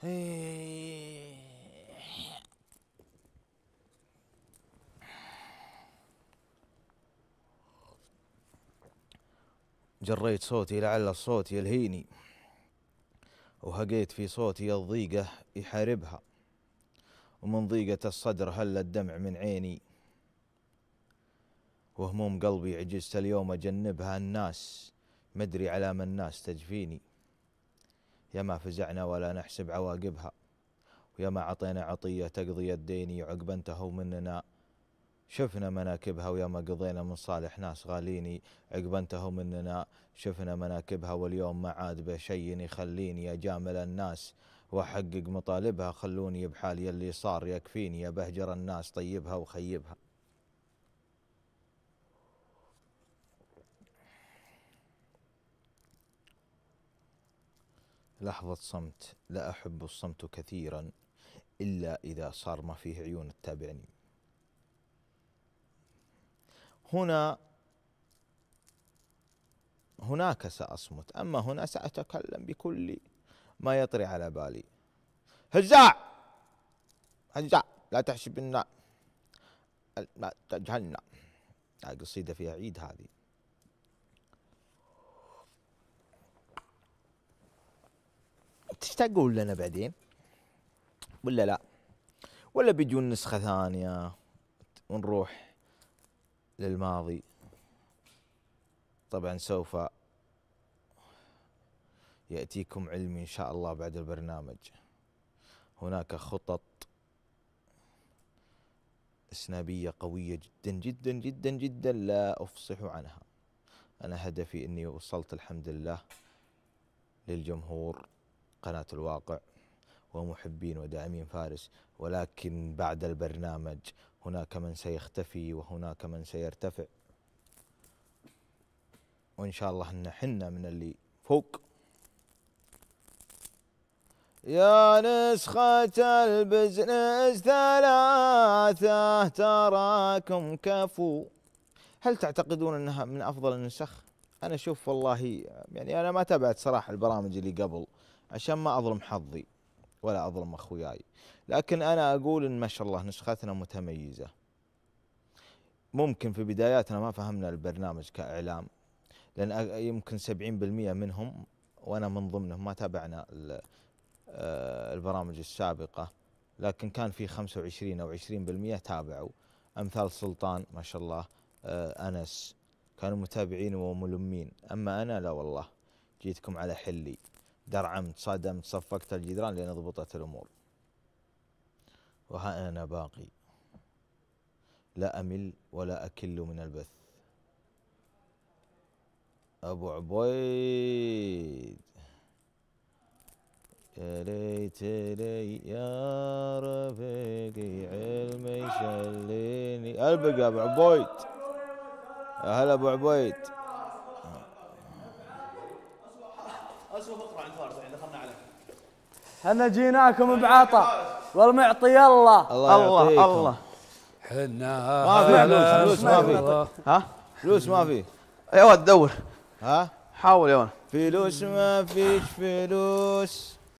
جريت صوتي لعل الصوت يلهيني وهقيت في صوتي الضيقة يحاربها ومن ضيقة الصدر هل الدمع من عيني وهموم قلبي عجزت اليوم أجنبها الناس مدري على ما الناس تجفيني يا ما فزعنا ولا نحسب عواقبها ويا ما عطينا عطية تقضي الدين عقب انتهوا مننا شفنا مناكبها ويا ما قضينا من صالح ناس غاليني عقب انتهوا مننا شفنا مناكبها واليوم ما عاد بشيء يخليني أجامل الناس وأحقق مطالبها خلوني بحالي اللي صار يكفيني أبهجر الناس طيبها وخيبها لحظة صمت لا أحب الصمت كثيرا إلا إذا صار ما فيه عيون تتابعني هنا هناك سأصمت أما هنا سأتكلم بكل ما يطري على بالي هزاع هزاع لا تحسب النار جهنم قصيدة فيها عيد هذه تشتاق لنا بعدين ولا لا ولا بيجون نسخه ثانيه ونروح للماضي طبعا سوف ياتيكم علمي ان شاء الله بعد البرنامج هناك خطط إسنابية قويه جدا جدا جدا جدا لا افصح عنها انا هدفي اني وصلت الحمد لله للجمهور قناة الواقع ومحبين وداعمين فارس ولكن بعد البرنامج هناك من سيختفي وهناك من سيرتفع وإن شاء الله أن حنا من اللي فوق يا نسخة البزنس ثلاثة تراكم كفو هل تعتقدون أنها من أفضل النسخ؟ أنا أشوف والله يعني أنا ما تابعت صراحة البرامج اللي قبل عشان ما اظلم حظي ولا اظلم اخوياي لكن انا اقول ان ما شاء الله نسختنا متميزه ممكن في بداياتنا ما فهمنا البرنامج كاعلام لان يمكن 70% منهم وانا من ضمنهم ما تابعنا آه، البرامج السابقه لكن كان في 25 او 20% تابعوا امثال سلطان ما شاء الله آه، انس كانوا متابعين وملمين اما انا لا والله جيتكم على حلي درعمت صدمت صفقت الجدران لين ضبطت الامور وها انا باقي لا امل ولا اكل من البث ابو عبيد يا ليت لي يا رفيقي علمي شليني البق ابو عبيد هلا ابو عبيد بس فقره عن فارس يعني دخلنا عليه احنا جيناكم بعطاء والمعطي الله الله الله الله حنا ما في فلوس ما في ها فلوس ما في يا أيوة، ولد دور ها حاول يا ولد فلوس ما فيش فلوس